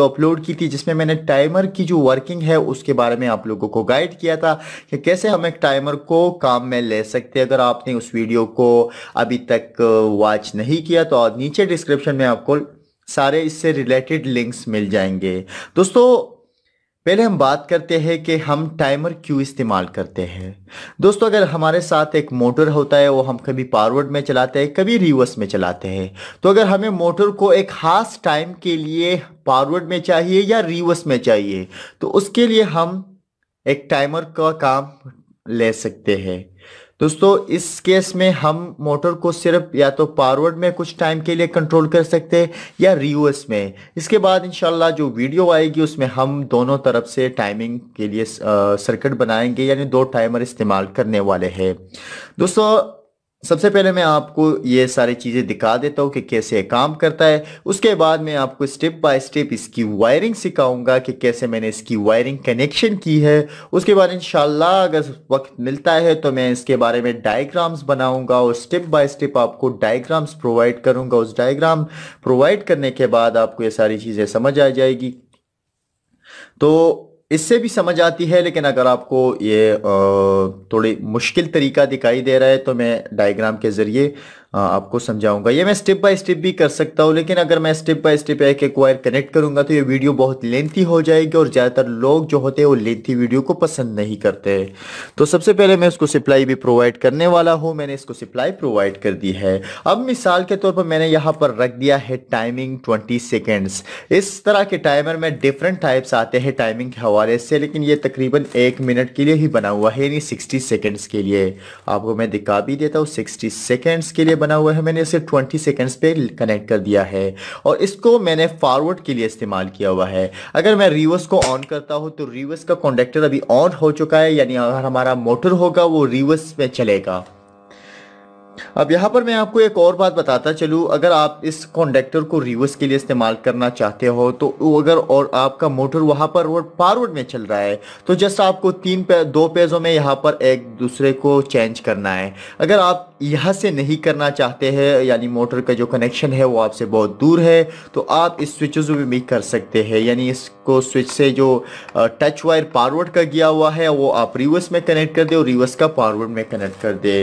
upload की थी जिसमें मैंने टाइमर की जो वर्किंग है उसके बारे में आप लोगों को गाइड किया था कि कैसे हम एक टाइमर को काम में ले सकते हैं अगर आपने उस वीडियो को अभी तक वॉच नहीं किया तो नीचे डिस्क्रिप्शन में आपको सारे इससे रिलेटेड लिंक्स मिल जाएंगे दोस्तों पहले हम बात करते हैं कि हम टाइमर क्यों इस्तेमाल करते हैं दोस्तों अगर हमारे साथ एक मोटर होता है वो हम कभी फॉरवर्ड में चलाते हैं कभी रिवर्स में चलाते हैं तो अगर हमें मोटर को एक खास टाइम के लिए फॉरवर्ड में चाहिए या रिवर्स में चाहिए तो उसके लिए हम एक टाइमर का काम ले सकते हैं दोस्तों इस केस में हम मोटर को सिर्फ या तो फॉरवर्ड में कुछ टाइम के लिए कंट्रोल कर सकते हैं या रिवर्स में इसके बाद इंशाल्लाह जो वीडियो आएगी उसमें हम दोनों तरफ से टाइमिंग के लिए सर्किट बनाएंगे यानी दो टाइमर इस्तेमाल करने वाले हैं दोस्तों सबसे पहले मैं आपको ये सारी चीज़ें दिखा देता हूँ कि कैसे काम करता है उसके बाद मैं आपको स्टेप बाय स्टेप इसकी वायरिंग सिखाऊंगा कि कैसे मैंने इसकी वायरिंग कनेक्शन की है उसके बाद इंशाल्लाह अगर वक्त मिलता है तो मैं इसके बारे में डायग्राम्स बनाऊंगा और स्टेप बाय स्टेप आपको डायग्राम्स प्रोवाइड करूंगा उस डायग्राम प्रोवाइड करने के बाद आपको ये सारी चीज़ें समझ आ जाएगी तो इससे भी समझ आती है लेकिन अगर आपको ये थोड़ी मुश्किल तरीका दिखाई दे रहा है तो मैं डायग्राम के ज़रिए आपको समझाऊंगा ये मैं स्टेप बाय स्टेप भी कर सकता हूँ लेकिन अगर मैं स्टेप बाय स्टेप एक एक वायर कनेक्ट करूंगा तो ये वीडियो बहुत लेंथी हो जाएगी और ज़्यादातर लोग जो होते हैं वो लेंथी वीडियो को पसंद नहीं करते तो सबसे पहले मैं उसको सप्लाई भी प्रोवाइड करने वाला हूँ मैंने इसको सप्लाई प्रोवाइड कर दी है अब मिसाल के तौर पर मैंने यहाँ पर रख दिया है टाइमिंग ट्वेंटी सेकेंड्स इस तरह के टाइमर में डिफरेंट टाइप्स आते हैं टाइमिंग के हवाले से लेकिन ये तकरीबन एक मिनट के लिए ही बना हुआ है यानी सिक्सटी सेकेंड्स के लिए आपको मैं दिखा भी देता हूँ सिक्सटी सेकेंड्स के लिए बना हुआ है मैंने इसे 20 सेकंड्स पे कनेक्ट कर दिया है और इसको मैंने फॉरवर्ड के लिए इस्तेमाल किया हुआ है अगर मैं रिवर्स को ऑन करता हूँ तो रिवर्स का कॉन्डक्टर अभी ऑन हो चुका है यानी अगर हमारा मोटर होगा वो रिवर्स में चलेगा अब यहाँ पर मैं आपको एक और बात बताता चलूँ अगर आप इस कॉन्डक्टर को रिवर्स के लिए इस्तेमाल करना चाहते हो तो अगर और आपका मोटर वहाँ पर वो फारवर्ड में चल रहा है तो जस्ट आपको तीन पे दो पेजों में यहाँ पर एक दूसरे को चेंज करना है अगर आप यहाँ से नहीं करना चाहते हैं यानी मोटर का जो कनेक्शन है वो आपसे बहुत दूर है तो आप इस स्विचेस में भी कर सकते हैं यानी इसको स्विच से जो टच वायर पारवर्ड का गया हुआ है वो आप रिवर्स में कनेक्ट कर दे और रिवर्स का पारवर्ड में कनेक्ट कर दे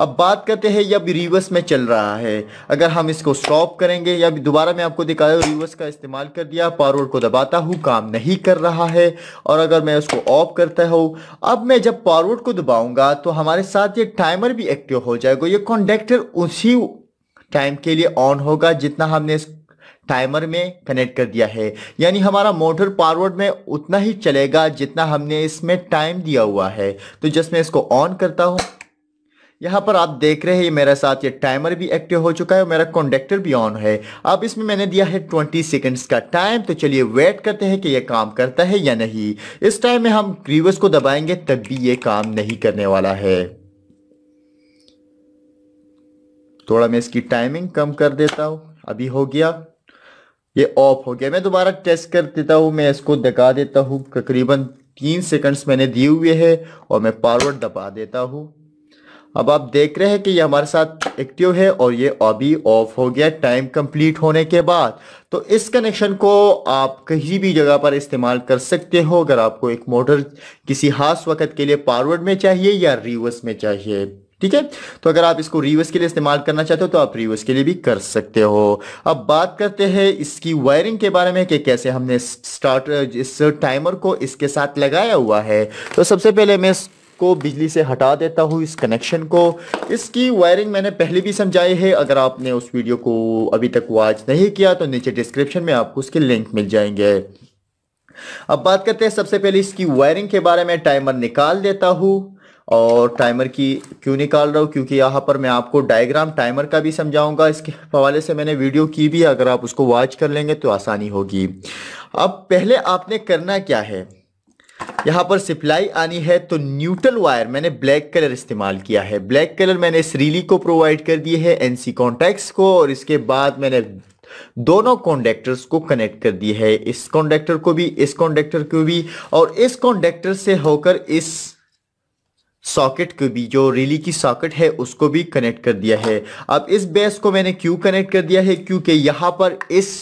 अब बात करते हैं यह रिवर्स में चल रहा है अगर हम इसको स्टॉप करेंगे या दोबारा मैं आपको दिखा रहा रिवर्स का इस्तेमाल कर दिया पारवर्ड को दबाता हूँ काम नहीं कर रहा है और अगर मैं उसको ऑफ करता हूँ अब मैं जब पारवर्ड को दबाऊँगा तो हमारे साथ ये टाइमर भी एक्टिव हो जाएगा देखो ये कॉन्डेक्टर उसी टाइम के लिए ऑन होगा जितना हमने इस टाइमर में कनेक्ट कर दिया है यानी हमारा मोटर पावर्ड में उतना ही चलेगा जितना हमने इसमें टाइम दिया हुआ है तो जस्ट मैं इसको ऑन करता हूँ यहाँ पर आप देख रहे हैं मेरे साथ ये टाइमर भी एक्टिव हो चुका है और मेरा कॉन्डेक्टर भी ऑन है अब इसमें मैंने दिया है ट्वेंटी सेकेंड्स का टाइम तो चलिए वेट करते हैं कि ये काम करता है या नहीं इस टाइम में हम क्रीवस को दबाएंगे तब भी ये काम नहीं करने वाला है थोड़ा मैं इसकी टाइमिंग कम कर देता हूँ अभी हो गया ये ऑफ हो गया मैं दोबारा टेस्ट कर देता हूँ मैं इसको दिखा देता हूँ तकरीबन तीन सेकंड्स मैंने दिए हुए हैं और मैं पावर दबा देता हूँ अब आप देख रहे हैं कि ये हमारे साथ एक्टिव है और ये अभी ऑफ हो गया टाइम कंप्लीट होने के बाद तो इस कनेक्शन को आप कहीं भी जगह पर इस्तेमाल कर सकते हो अगर आपको एक मोटर किसी खास वक्त के लिए पारवर्ड में चाहिए या रिवर्स में चाहिए ठीक है तो अगर आप इसको रिवर्स के लिए इस्तेमाल करना चाहते हो तो आप रिवर्स के लिए भी कर सकते हो अब बात करते हैं इसकी वायरिंग के बारे में कि कैसे हमने स्टार्ट इस टाइमर को इसके साथ लगाया हुआ है तो सबसे पहले मैं को बिजली से हटा देता हूँ इस कनेक्शन को इसकी वायरिंग मैंने पहले भी समझाई है अगर आपने उस वीडियो को अभी तक वॉच नहीं किया तो नीचे डिस्क्रिप्शन में आपको उसके लिंक मिल जाएंगे अब बात करते हैं सबसे पहले इसकी वायरिंग के बारे में टाइमर निकाल देता हूँ और टाइमर की क्यों निकाल रहा हूँ क्योंकि यहाँ पर मैं आपको डायग्राम टाइमर का भी समझाऊंगा इसके हवाले से मैंने वीडियो की भी अगर आप उसको वॉच कर लेंगे तो आसानी होगी अब पहले आपने करना क्या है यहाँ पर सप्लाई आनी है तो न्यूट्रल वायर मैंने ब्लैक कलर इस्तेमाल किया है ब्लैक कलर मैंने इस रीली को प्रोवाइड कर दिए है एनसी कॉन्टैक्ट्स को और इसके बाद मैंने दोनों कॉन्डक्टर्स को कनेक्ट कर दिए है इस कॉन्डक्टर को भी इस कॉन्डक्टर को भी और इस कॉन्डक्टर से होकर इस सॉकेट को भी जो रिली की सॉकेट है उसको भी कनेक्ट कर दिया है अब इस बेस को मैंने क्यों कनेक्ट कर दिया है क्योंकि यहाँ पर इस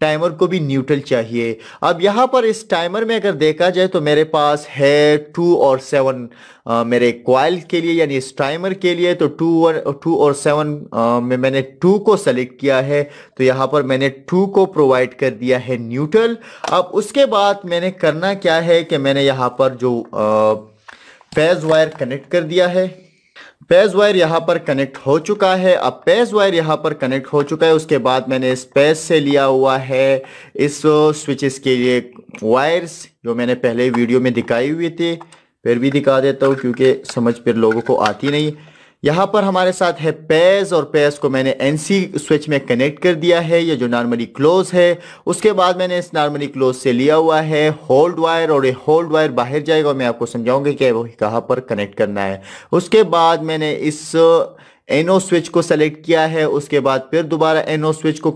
टाइमर को भी न्यूट्रल चाहिए अब यहाँ पर इस टाइमर में अगर देखा जाए तो मेरे पास है टू और सेवन आ, मेरे क्वाइल के लिए यानी इस टाइमर के लिए तो टू और टू और सेवन आ, में मैंने टू को सेलेक्ट किया है तो यहाँ पर मैंने टू को प्रोवाइड कर दिया है न्यूट्रल अब उसके बाद मैंने करना क्या है कि मैंने यहाँ पर जो आ, पैज वायर कनेक्ट कर दिया है पेज वायर यहाँ पर कनेक्ट हो चुका है अब पेज वायर यहाँ पर कनेक्ट हो चुका है उसके बाद मैंने इस पेज से लिया हुआ है इस स्विचेस के लिए वायर्स जो मैंने पहले वीडियो में दिखाई हुई थी फिर भी दिखा देता हूँ क्योंकि समझ पर लोगों को आती नहीं यहाँ पर हमारे साथ है पेज़ और पेज़ को मैंने एन सी स्विच में कनेक्ट कर दिया है ये जो नॉर्मली क्लोज है उसके बाद मैंने इस नॉर्मली क्लोज से लिया हुआ है होल्ड वायर और ये होल्ड वायर बाहर जाएगा मैं आपको समझाऊंगी कि वो कहाँ पर कनेक्ट करना है उसके बाद मैंने इस एनओ uh, स्विच को सेलेक्ट किया है उसके बाद फिर दोबारा एनओ स्विच को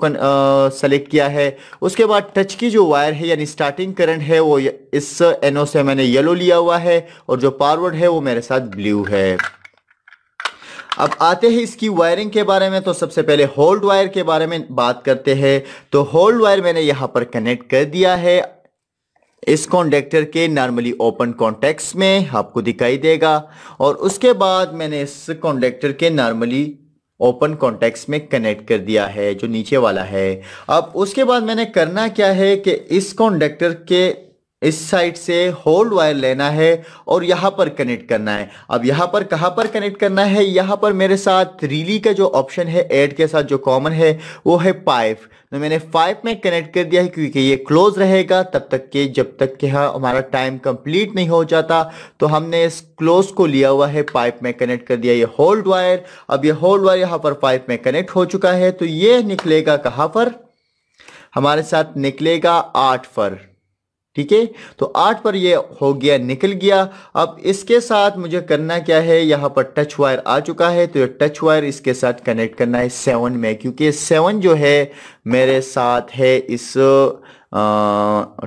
सेलेक्ट uh, किया है उसके बाद टच की जो वायर है यानी स्टार्टिंग करंट है वो इस एनओ uh, से मैंने येलो लिया हुआ है और जो पावर है वो मेरे साथ ब्लू है अब आते हैं इसकी वायरिंग के बारे में तो सबसे पहले होल्ड वायर के बारे में बात करते हैं तो होल्ड वायर मैंने यहाँ पर कनेक्ट कर दिया है इस कॉन्डेक्टर के नॉर्मली ओपन कॉन्टेक्ट में आपको दिखाई देगा और उसके बाद मैंने इस कॉन्डेक्टर के नॉर्मली ओपन कॉन्टेक्ट में कनेक्ट कर दिया है जो नीचे वाला है अब उसके बाद मैंने करना क्या है कि इस कॉन्डेक्टर के इस साइड से होल्ड वायर लेना है और यहाँ पर कनेक्ट करना है अब यहाँ पर कहाँ पर कनेक्ट करना है यहाँ पर मेरे साथ रिली का जो ऑप्शन है एड के साथ जो कॉमन है वो है पाइप तो मैंने पाइप में कनेक्ट कर दिया है क्योंकि ये क्लोज रहेगा तब तक के जब तक के हाँ हमारा टाइम कंप्लीट नहीं हो जाता तो हमने इस क्लोज को लिया हुआ है पाइप में कनेक्ट कर दिया ये होल्ड वायर अब ये होल्ड वायर यहाँ पर पाइप में कनेक्ट हो चुका है तो ये निकलेगा कहाँ पर हमारे साथ निकलेगा आठ पर ठीक है तो आठ पर ये हो गया निकल गया अब इसके साथ मुझे करना क्या है यहाँ पर टच वायर आ चुका है तो ये टच वायर इसके साथ कनेक्ट करना है सेवन में क्योंकि सेवन जो है मेरे साथ है इस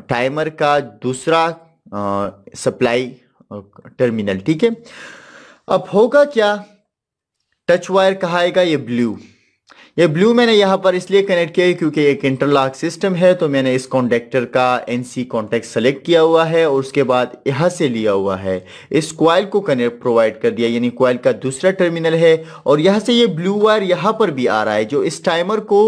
टाइमर का दूसरा सप्लाई टर्मिनल ठीक है अब होगा क्या टच वायर कहा ये ब्लू ये ब्लू मैंने यहाँ पर इसलिए कनेक्ट किया है क्योंकि एक इंटरलॉक सिस्टम है तो मैंने इस कॉन्टेक्टर का एनसी कॉन्टेक्ट सेलेक्ट किया हुआ है और उसके बाद यहाँ से लिया हुआ है इस क्वाइल को कनेक्ट प्रोवाइड कर दिया यानी क्वाइल का दूसरा टर्मिनल है और यहाँ से ये यह ब्लू वायर यहाँ पर भी आ रहा है जो इस टाइमर को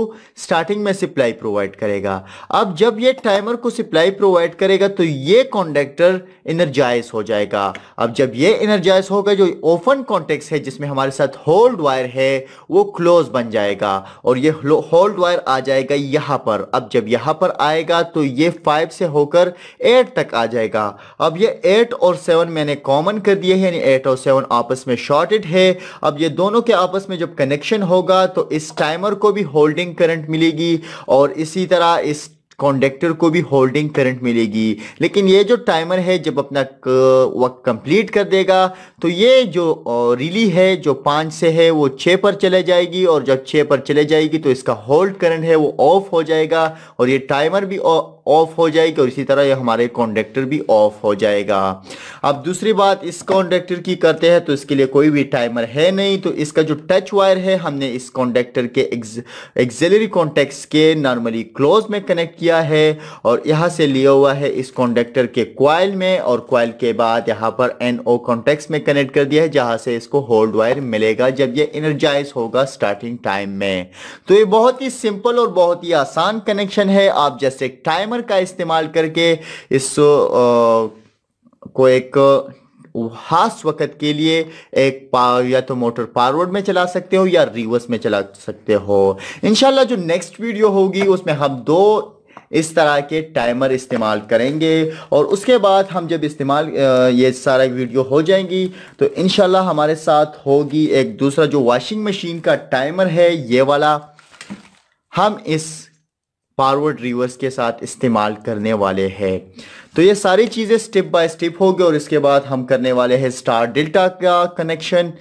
स्टार्टिंग में सप्लाई प्रोवाइड करेगा अब जब ये टाइमर को सप्लाई प्रोवाइड करेगा तो ये कॉन्टेक्टर एनर्जाइज हो जाएगा अब जब ये इनर्जाइज होगा जो ओपन कॉन्टेक्ट है जिसमें हमारे साथ होल्ड वायर है वो क्लोज बन जाएगा होगा और ये होल्ड वायर आ जाएगा यहाँ पर अब जब यहाँ पर आएगा तो ये फाइव से होकर एट तक आ जाएगा अब ये एट और सेवन मैंने कॉमन कर दिए हैं यानी एट और सेवन आपस में शॉर्टेड है अब ये दोनों के आपस में जब कनेक्शन होगा तो इस टाइमर को भी होल्डिंग करंट मिलेगी और इसी तरह इस कॉन्डेक्टर को भी होल्डिंग करंट मिलेगी लेकिन ये जो टाइमर है जब अपना वक्त कंप्लीट कर देगा तो ये जो रिली है जो पाँच से है वो छः पर चले जाएगी और जब छः पर चले जाएगी तो इसका होल्ड करंट है वो ऑफ हो जाएगा और ये टाइमर भी ऑफ हो जाएगी और इसी तरह ये हमारे कॉन्डेक्टर भी ऑफ हो जाएगा अब दूसरी बात इस कॉन्डेक्टर की करते हैं तो इसके लिए कोई भी टाइमर है नहीं तो इसका जो टच वायर है हमने इस कॉन्डेक्टर के एक्सेलरी कॉन्टेक्ट के नॉर्मली क्लोज में कनेक्ट किया लिया है और यहाँ से लिया हुआ है इस कॉन्डक्टर के क्वाइल में और क्वाइल के बाद यहाँ पर एन ओ कॉन्टेक्स में कनेक्ट कर दिया है जहाँ से इसको होल्ड वायर मिलेगा जब ये इनर्जाइज होगा स्टार्टिंग टाइम में तो ये बहुत ही सिंपल और बहुत ही आसान कनेक्शन है आप जैसे टाइमर का इस्तेमाल करके इस आ, को एक खास वक्त के लिए एक पावर या तो मोटर फॉरवर्ड में चला सकते हो या रिवर्स में चला सकते हो इनशाला जो नेक्स्ट वीडियो होगी उसमें हम दो इस तरह के टाइमर इस्तेमाल करेंगे और उसके बाद हम जब इस्तेमाल ये सारा वीडियो हो जाएंगी तो इन हमारे साथ होगी एक दूसरा जो वॉशिंग मशीन का टाइमर है ये वाला हम इस फारवर्ड रिवर्स के साथ इस्तेमाल करने वाले हैं तो ये सारी चीज़ें स्टेप बाय स्टेप होगी और इसके बाद हम करने वाले हैं स्टार डेल्टा का कनेक्शन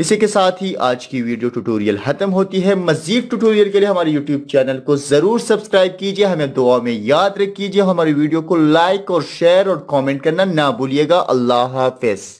इसी के साथ ही आज की वीडियो ट्यूटोरियल खत्म होती है मजीद ट्यूटोरियल के लिए हमारे यूट्यूब चैनल को जरूर सब्सक्राइब कीजिए हमें दुआ में याद रख कीजिए हमारी वीडियो को लाइक और शेयर और कॉमेंट करना ना भूलिएगा अल्लाह हाफिज